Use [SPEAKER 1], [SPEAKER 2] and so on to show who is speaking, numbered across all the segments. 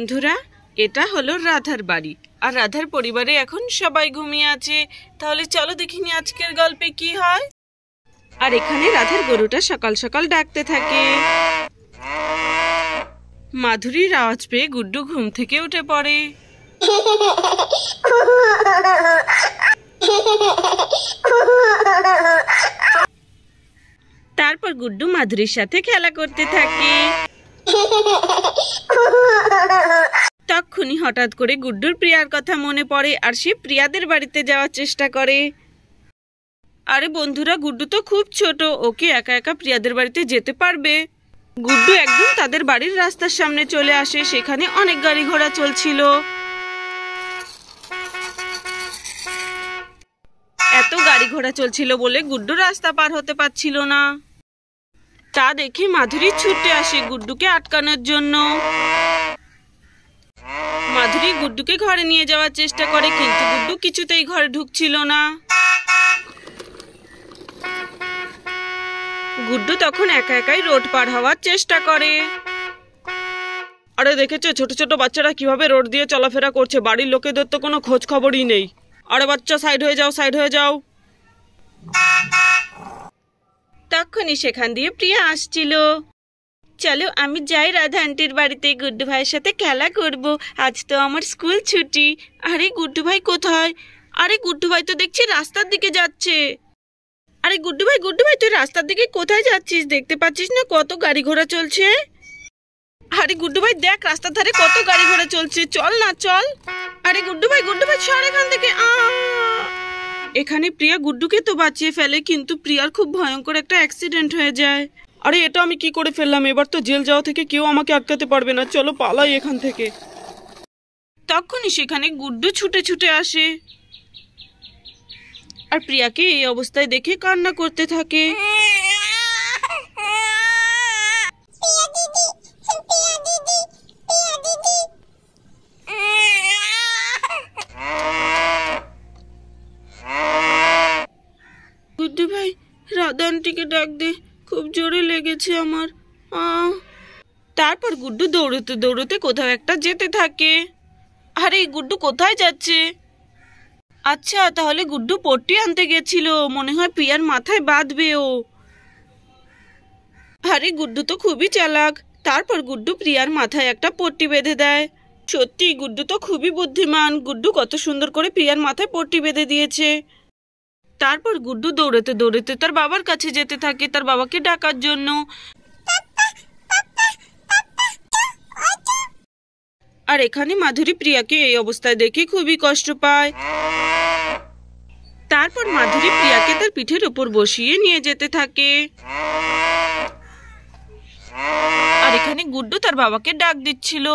[SPEAKER 1] বন্ধুরা এটা হলো রাধার বাড়ি আর রাধার পরিবারে এখন সবাই ঘুমিয়ে আছে তাহলে চলো দেখিনি আজকের গল্পে কি হয় আর এখানে রাধার গরুটা সকাল সকাল ডাকতে থাকে মাধুরীর আওয়াজ পেয়ে গুড্ডু ঘুম থেকে উঠে পড়ে তারপর গুড্ডু মাধুরীর সাথে খেলা করতে থাকে তক্ষুনি হঠাৎ করে গুড্ডুর প্রিয়ার কথা মনে পড়ে আর সে প্রিয়াদের বাড়িতে যাওয়ার চেষ্টা করে আরে বন্ধুরা গুড্ডু তো খুব ছোট ওকে একা একা প্রিয়াদের বাড়িতে যেতে পারবে গুড্ডু একদম তাদের বাড়ির রাস্তার সামনে চলে আসে সেখানে অনেক গাড়ি ঘোড়া চলছিল এত গাড়ি ঘোড়া চলছিল বলে গুড্ডু রাস্তা পার হতে পারছিল না তা দেখে মাধুরী ছুটে আসে গুড্ডুকে আটকানোর জন্য মাধুরী গুড্ডুকে ঘরে নিয়ে যাওয়ার চেষ্টা করে কিন্তু গুড্ডু কিছুতেই ঘরে ঢুকছিল না গুড্ডু তখন একা একাই রোড পার হওয়ার চেষ্টা করে আরে দেখেছো ছোট ছোট বাচ্চারা কিভাবে রোড দিয়ে চলাফেরা করছে বাড়ির লোকেদের তো কোনো খোঁজ খবরই নেই আরে বাচ্চা সাইড হয়ে যাও সাইড হয়ে যাও তখনই সেখান দিয়ে প্রিয়া আসছিল চলো আমি যাই রাধা আন্টির বাড়িতে গুড্ডু ভাইয়ের সাথে খেলা করব আজ তো আমার স্কুল ছুটি আরে গুড্ডু ভাই কোথায় আরে গুড্ডু ভাই তো দেখছি রাস্তার দিকে যাচ্ছে আরে গুড্ডু ভাই গুড্ডু ভাই তুই রাস্তার দিকে কোথায় যাচ্ছিস দেখতে পাচ্ছিস না কত গাড়ি ঘোড়া চলছে আরে গুড্ডু ভাই দেখ রাস্তার ধারে কত গাড়ি ঘোড়া চলছে চল না চল আরে গুড্ডু ভাই গুড্ডু ভাই সর এখান থেকে আ এখানে প্রিয়া গুড্ডুকে তো বাঁচিয়ে ফেলে কিন্তু প্রিয়ার খুব ভয়ঙ্কর একটা অ্যাক্সিডেন্ট হয়ে যায় আরে এটা আমি কি করে ফেললাম এবার তো জেল যাওয়া থেকে কেউ আমাকে আটকাতে পারবে না চলো পালাই এখান থেকে তখনই সেখানে গুড্ডু ছুটে ছুটে আসে আর প্রিয়াকে এই অবস্থায় দেখে কান্না করতে থাকে ডাক দে খুব জোরে লেগেছে আমার তারপর গুড্ডু দৌড়তে দৌড়তে কোথাও একটা যেতে থাকে আরে এই গুড্ডু কোথায় যাচ্ছে আচ্ছা তাহলে গুড্ডু পট্টি আনতে গেছিল মনে হয় পিয়ার মাথায় বাঁধবে ও আরে গুড্ডু তো খুবই চালাক তারপর গুড্ডু প্রিয়ার মাথায় একটা পট্টি বেঁধে দেয় সত্যি গুড্ডু তো খুবই বুদ্ধিমান গুড্ডু কত সুন্দর করে প্রিয়ার মাথায় পট্টি বেঁধে দিয়েছে তারপর গুড্ডু দৌড়াতে দৌড়াতে তার বাবার কাছে যেতে থাকে তার বাবাকে ডাকার জন্য আর এখানে মাধুরী প্রিয়াকে এই অবস্থায় দেখে খুবই কষ্ট পায় তারপর মাধুরী প্রিয়াকে তার পিঠের ওপর বসিয়ে নিয়ে যেতে থাকে আর এখানে গুড্ডু তার বাবাকে ডাক দিচ্ছিল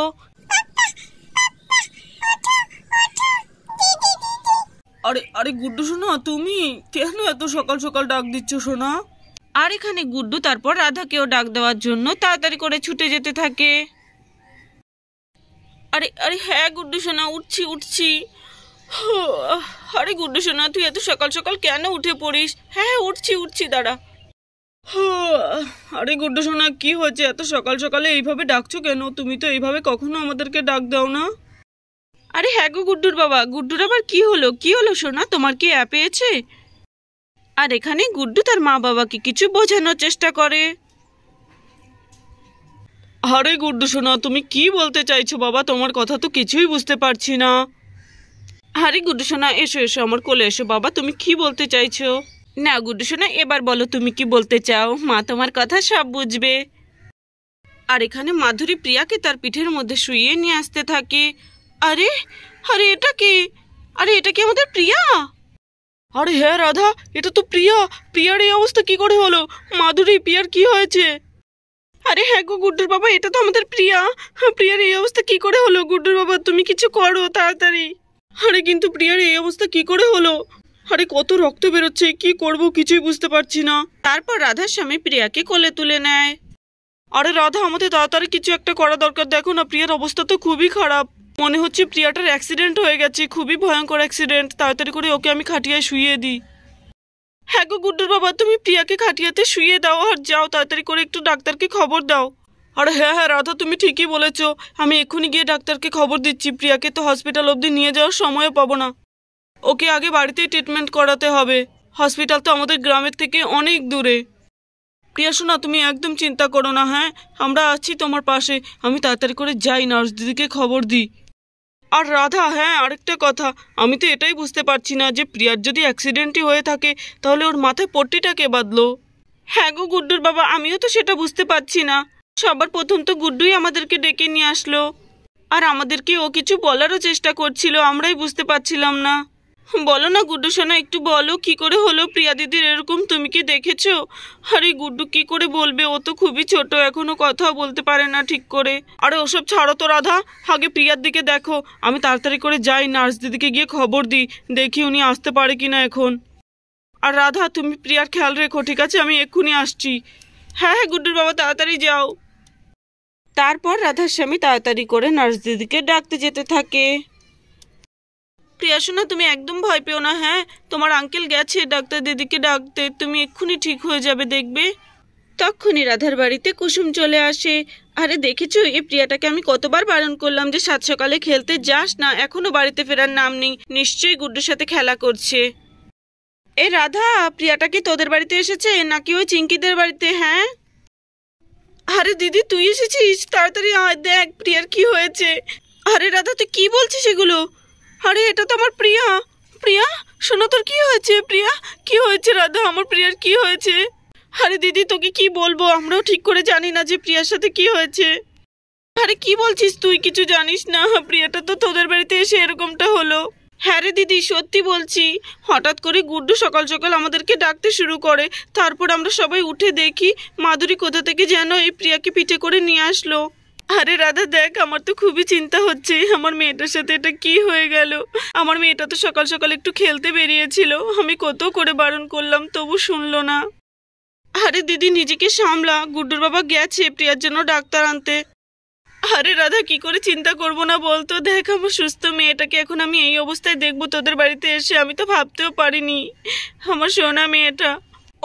[SPEAKER 1] আরে আরে গুড্ডু শোনা তুমি কেন এত সকাল সকাল ডাক দিচ্ছ সোনা আর এখানে গুড্ডু তারপর রাধাকেও ডাক দেওয়ার জন্য তাড়াতাড়ি করে ছুটে যেতে থাকে আরে আরে হ্যাঁ গুড্ডু শোনা উঠছি উঠছি আরে গুড্ডু শোনা তুই এত সকাল সকাল কেন উঠে পড়িস হ্যাঁ, হ্যাঁ উঠছি উঠছি দাঁড়া আরে গুড্ডু শোনা কি হয়েছে এত সকাল সকালে এইভাবে ডাকছো কেন তুমি তো এইভাবে কখনো আমাদেরকে ডাক দাও না আরে হ্যাঁ গো গুড্ডুর বাবা গুড্ডুর আবার কি হলো কি হলো সোনা তোমার কি অ্যাপ পেয়েছে আর এখানে গুড্ডু তার মা বাবাকে কিছু বোঝানোর চেষ্টা করে আরে গুড্ডু সোনা তুমি কি বলতে চাইছো বাবা তোমার কথা তো কিছুই বুঝতে পারছি না আরে গুড্ডু সোনা এসো এসো আমার কোলে এসো বাবা তুমি কি বলতে চাইছো না গুড্ডু সোনা এবার বলো তুমি কি বলতে চাও মা তোমার কথা সব বুঝবে আর এখানে মাধুরী প্রিয়াকে তার পিঠের মধ্যে শুইয়ে নিয়ে আসতে থাকে আরে আরে এটা কে আরে এটা কি আমাদের প্রিয়া আরে হ্যাঁ রাধা এটা তো প্রিয়া প্রিয়ার এই অবস্থা কি করে হলো মাধুরী প্রিয়ার কি হয়েছে আরে হ্যাঁ গো গুড্ডুর বাবা এটা তো আমাদের প্রিয়া হ্যাঁ, প্রিয়ার এই অবস্থা কি করে হলো গুড্ডুর বাবা তুমি কিছু করো তাড়াতাড়ি আরে কিন্তু প্রিয়ার এই অবস্থা কি করে হলো আরে কত রক্ত বেরোচ্ছে কি করব কিছুই বুঝতে পারছি না তারপর রাধার স্বামী প্রিয়াকে কোলে তুলে নেয় আরে রাধা আমাদের তাড়াতাড়ি কিছু একটা করা দরকার দেখো না প্রিয়ার অবস্থা তো খুবই খারাপ মনে হচ্ছে প্রিয়াটার অ্যাক্সিডেন্ট হয়ে গেছে খুবই ভয়ঙ্কর অ্যাক্সিডেন্ট তাড়াতাড়ি করে ওকে আমি খাটিয়ায় শুয়ে দিই হ্যাঁ গো গুড্ডুর বাবা তুমি প্রিয়াকে খাটিয়াতে শুয়ে দাও আর যাও তাড়াতাড়ি করে একটু ডাক্তারকে খবর দাও আর হ্যাঁ হ্যাঁ রাধা তুমি ঠিকই বলেছ আমি এক্ষুনি গিয়ে ডাক্তারকে খবর দিচ্ছি প্রিয়াকে তো হসপিটাল অবধি নিয়ে যাওয়ার সময়ও পাবো না ওকে আগে বাড়িতেই ট্রিটমেন্ট করাতে হবে হসপিটাল তো আমাদের গ্রামের থেকে অনেক দূরে প্রিয়া শোনা তুমি একদম চিন্তা করো না হ্যাঁ আমরা আছি তোমার পাশে আমি তাড়াতাড়ি করে যাই নার্স দিদিকে খবর দিই আর রাধা হ্যাঁ আরেকটা কথা আমি তো এটাই বুঝতে পারছি না যে প্রিয়ার যদি অ্যাক্সিডেন্টই হয়ে থাকে তাহলে ওর মাথায় পট্টিটা কে বাঁধলো হ্যাঁ গো গুড্ডুর বাবা আমিও তো সেটা বুঝতে পারছি না সবার প্রথম তো গুড্ডুই আমাদেরকে ডেকে নিয়ে আসলো আর আমাদেরকে ও কিছু বলারও চেষ্টা করছিল আমরাই বুঝতে পারছিলাম না বলো না গুড্ডু সোনা একটু বলো কি করে হলো প্রিয়া দিদির এরকম তুমি কি দেখেছ আরে গুড্ডু কি করে বলবে ও তো খুবই ছোট এখনো কথা বলতে পারে না ঠিক করে আরে ওসব ছাড়ো তো রাধা আগে প্রিয়ার দিকে দেখো আমি তাড়াতাড়ি করে যাই নার্স দিদিকে গিয়ে খবর দিই দেখি উনি আসতে পারে কিনা এখন আর রাধা তুমি প্রিয়ার খেয়াল রেখো ঠিক আছে আমি এক্ষুনি আসছি হ্যাঁ হ্যাঁ গুড্ডুর বাবা তাড়াতাড়ি যাও তারপর রাধার স্বামী তাড়াতাড়ি করে নার্স দিদিকে ডাকতে যেতে থাকে তুই আসো না তুমি একদম ভয় পেও না হ্যাঁ তোমার আঙ্কেল গেছে ডাক্তার দিদিকে ডাকতে তুমি এক্ষুনি ঠিক হয়ে যাবে দেখবে তখনই রাধার বাড়িতে কুসুম চলে আসে আরে দেখেছো এই প্রিয়াটাকে আমি কতবার বারণ করলাম যে সাত সকালে খেলতে যাস না এখনো বাড়িতে ফেরার নাম নেই নিশ্চয়ই গুড্ডুর সাথে খেলা করছে এ রাধা প্রিয়াটা কি তোদের বাড়িতে এসেছে নাকি ওই চিঙ্কিদের বাড়িতে হ্যাঁ আরে দিদি তুই এসেছিস তাড়াতাড়ি দেখ প্রিয়ার কি হয়েছে আরে রাধা তুই কি বলছিস এগুলো আরে এটা তো আমার প্রিয়া প্রিয়া শোনো তোর কি হয়েছে প্রিয়া কি হয়েছে রাধা আমার প্রিয়ার কি হয়েছে আরে দিদি তোকে কি বলবো আমরাও ঠিক করে জানি না যে প্রিয়ার সাথে কি হয়েছে আরে কি বলছিস তুই কিছু জানিস না প্রিয়াটা তো তোদের বাড়িতে এসে এরকমটা হলো হ্যাঁ রে দিদি সত্যি বলছি হঠাৎ করে গুড্ডু সকাল সকাল আমাদেরকে ডাকতে শুরু করে তারপর আমরা সবাই উঠে দেখি মাধুরী কোথা থেকে যেন এই প্রিয়াকে পিঠে করে নিয়ে আসলো আরে রাধা দেখ আমার তো খুবই চিন্তা হচ্ছে আমার মেয়েটার সাথে এটা কি হয়ে গেল আমার মেয়েটা তো সকাল সকাল একটু খেলতে বেরিয়েছিল আমি কত করে বারণ করলাম তবু শুনলো না আরে দিদি নিজেকে সামলা গুড্ডুর বাবা গেছে প্রিয়ার জন্য ডাক্তার আনতে আরে রাধা কি করে চিন্তা করব না বলতো দেখ আমার সুস্থ মেয়েটাকে এখন আমি এই অবস্থায় দেখবো তোদের বাড়িতে এসে আমি তো ভাবতেও পারিনি আমার সোনা মেয়েটা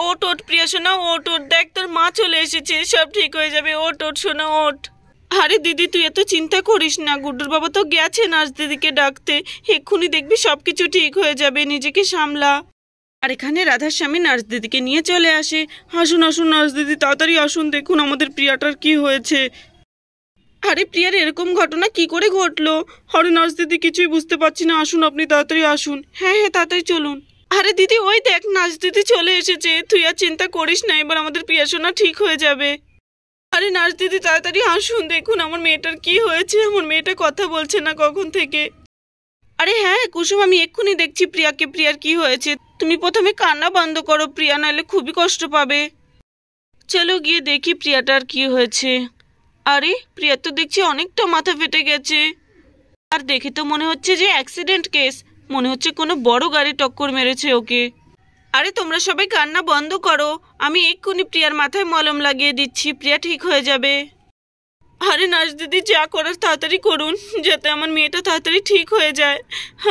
[SPEAKER 1] ওট ওট প্রিয়া সোনা ওট ওট দেখ তোর মা চলে এসেছে সব ঠিক হয়ে যাবে ওট ওট সোনা ওট আরে দিদি তুই এত চিন্তা করিস না গুড্ডুর বাবা তো গেছে নার্স দিদিকে ডাকতে এক্ষুনি দেখবি সবকিছু ঠিক হয়ে যাবে নিজেকে সামলা আর এখানে রাধার স্বামী নার্স দিদিকে নিয়ে চলে আসে হাসুন আসুন নার্স দিদি তাড়াতাড়ি আসুন দেখুন আমাদের প্রিয়াটার কি হয়েছে আরে প্রিয়ার এরকম ঘটনা কি করে ঘটলো হরে নার্স দিদি কিছুই বুঝতে পারছি না আসুন আপনি তাড়াতাড়ি আসুন হ্যাঁ হ্যাঁ তাড়াতাড়ি চলুন আরে দিদি ওই দেখ নাচ দিদি চলে এসেছে তুই আর চিন্তা করিস না এবার আমাদের প্রিয়াশোনা ঠিক হয়ে যাবে আরে নার্স দিদি তাড়াতাড়ি আসুন দেখুন আমার মেয়েটার কি হয়েছে আমার মেয়েটা কথা বলছে না কখন থেকে আরে হ্যাঁ কুসুম আমি এক্ষুনি দেখছি প্রিয়াকে প্রিয়ার কি হয়েছে তুমি প্রথমে কান্না বন্ধ করো প্রিয়া নাহলে খুবই কষ্ট পাবে চলো গিয়ে দেখি প্রিয়াটার কি হয়েছে আরে প্রিয়া তো দেখছি অনেকটা মাথা ফেটে গেছে আর দেখে তো মনে হচ্ছে যে অ্যাক্সিডেন্ট কেস মনে হচ্ছে কোনো বড় গাড়ি টক্কর মেরেছে ওকে আরে তোমরা সবাই কান্না বন্ধ করো আমি এক্ষুনি প্রিয়ার মাথায় মলম লাগিয়ে দিচ্ছি প্রিয়া ঠিক হয়ে যাবে আরে নাচ দিদি যা করার তাড়াতাড়ি করুন যাতে আমার মেয়েটা তাড়াতাড়ি ঠিক হয়ে যায়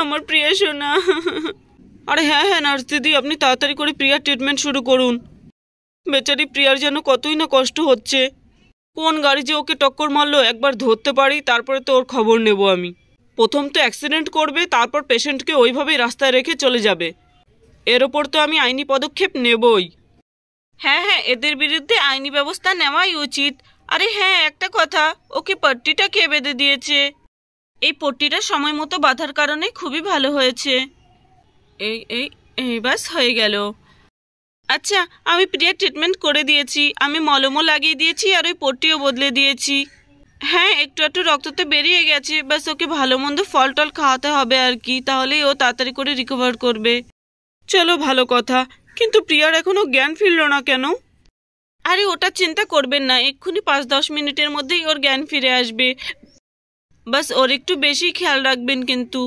[SPEAKER 1] আমার প্রিয়া সোনা আরে হ্যাঁ হ্যাঁ নার্স দিদি আপনি তাড়াতাড়ি করে প্রিয়ার ট্রিটমেন্ট শুরু করুন বেচারি প্রিয়ার যেন কতই না কষ্ট হচ্ছে কোন গাড়ি যে ওকে টক্কর মারলো একবার ধরতে পারি তারপরে তো ওর খবর নেব আমি প্রথম তো অ্যাক্সিডেন্ট করবে তারপর পেশেন্টকে ওইভাবেই রাস্তায় রেখে চলে যাবে এর ওপর তো আমি আইনি পদক্ষেপ নেবই হ্যাঁ হ্যাঁ এদের বিরুদ্ধে আইনি ব্যবস্থা নেওয়াই উচিত আরে হ্যাঁ একটা কথা ওকে পট্টিটা কে বেঁধে দিয়েছে এই পট্টিটা সময় মতো বাঁধার কারণে খুবই ভালো হয়েছে এই এই এই বাস হয়ে গেল আচ্ছা আমি প্রিয়া ট্রিটমেন্ট করে দিয়েছি আমি মলমও লাগিয়ে দিয়েছি আর ওই পট্টিও বদলে দিয়েছি হ্যাঁ একটু একটু রক্ত তো বেরিয়ে গেছে বাস ওকে ভালো মন্দ ফল টল খাওয়াতে হবে আর কি তাহলেই ও তাড়াতাড়ি করে রিকভার করবে চলো ভালো কথা কিন্তু প্রিয়ার এখনো জ্ঞান ফিরল না কেন আরে ওটা চিন্তা করবেন না এক্ষুনি পাঁচ দশ মিনিটের মধ্যেই ওর জ্ঞান ফিরে আসবে বাস ওর একটু বেশি খেয়াল রাখবেন কিন্তু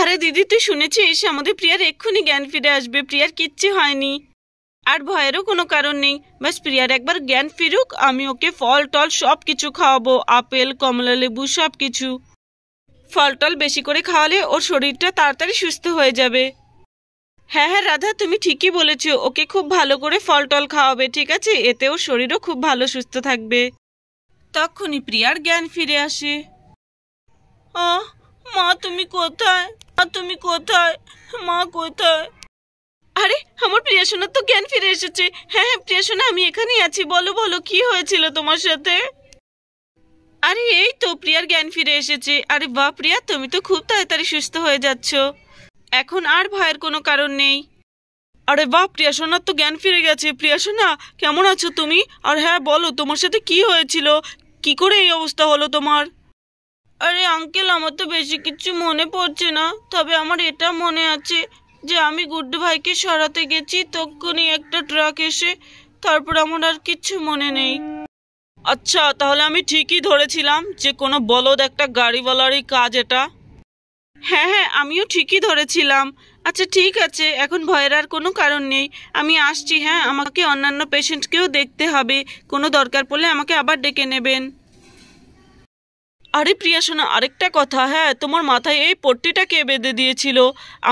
[SPEAKER 1] আরে দিদি তুই শুনেছিস আমাদের প্রিয়ার এক্ষুনি জ্ঞান ফিরে আসবে প্রিয়ার কিচ্ছু হয়নি আর ভয়েরও কোনো কারণ নেই বাস প্রিয়ার একবার জ্ঞান ফিরুক আমি ওকে ফল টল সব কিছু খাওয়াবো আপেল কমলা লেবু সব কিছু ফল টল বেশি করে খাওয়ালে ওর শরীরটা তাড়াতাড়ি সুস্থ হয়ে যাবে হ্যাঁ হ্যাঁ রাধা তুমি ঠিকই বলেছো ওকে খুব ভালো করে ফল টল খাওয়াবে ঠিক আছে এতে ওর শরীরও খুব ভালো সুস্থ থাকবে তখনই প্রিয়ার জ্ঞান ফিরে আসে ও মা তুমি কোথায় মা তুমি কোথায় মা কোথায় আরে আমার প্রিয়াসোনার তো জ্ঞান ফিরে এসেছে হ্যাঁ হ্যাঁ প্রিয়াসোনা আমি এখানেই আছি বলো বলো কি হয়েছিল তোমার সাথে আরে এই তো প্রিয়ার জ্ঞান ফিরে এসেছে আরে বা প্রিয়া তুমি তো খুব তাড়াতাড়ি সুস্থ হয়ে যাচ্ছ এখন আর ভয়ের কোনো কারণ নেই আরে বাহ প্রিয়া সোনার তো জ্ঞান ফিরে গেছে প্রিয়া সোনা কেমন আছো তুমি আর হ্যাঁ বলো তোমার সাথে কি হয়েছিল কি করে এই অবস্থা হলো তোমার আরে আঙ্কেল আমার তো বেশি কিছু মনে পড়ছে না তবে আমার এটা মনে আছে যে আমি গুড্ডু ভাইকে সরাতে গেছি তখনই একটা ট্রাক এসে তারপর আমার আর কিচ্ছু মনে নেই আচ্ছা তাহলে আমি ঠিকই ধরেছিলাম যে কোনো বলদ একটা গাড়িওয়ালারই কাজ এটা হ্যাঁ হ্যাঁ আমিও ঠিকই ধরেছিলাম আচ্ছা ঠিক আছে এখন ভয়ের আর কোনো কারণ নেই আমি আসছি হ্যাঁ আমাকে অন্যান্য পেশেন্টকেও দেখতে হবে কোনো দরকার পড়লে আমাকে আবার ডেকে নেবেন আরে প্রিয়া শোনা আরেকটা কথা হ্যাঁ তোমার মাথায় এই পট্টিটা কে বেঁধে দিয়েছিল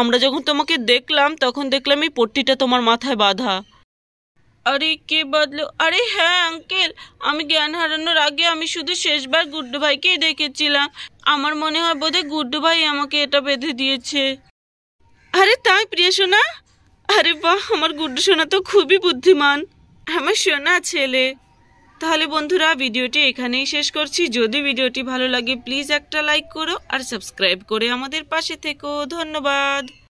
[SPEAKER 1] আমরা যখন তোমাকে দেখলাম তখন দেখলাম এই পট্টিটা তোমার মাথায় বাঁধা আরে কে বদলো আরে হ্যাঁ আঙ্কেল আমি জ্ঞান হারানোর আগে আমি শুধু শেষবার গুড্ডু ভাইকেই দেখেছিলাম আমার মনে হয় বোধহয় গুড্ডু ভাই আমাকে এটা বেঁধে দিয়েছে আরে তাই প্রিয় সোনা আরে বাহ আমার গুড্ডু সোনা তো খুবই বুদ্ধিমান আমার সোনা ছেলে তাহলে বন্ধুরা ভিডিওটি এখানেই শেষ করছি যদি ভিডিওটি ভালো লাগে প্লিজ একটা লাইক করো আর সাবস্ক্রাইব করে আমাদের পাশে থেকো ধন্যবাদ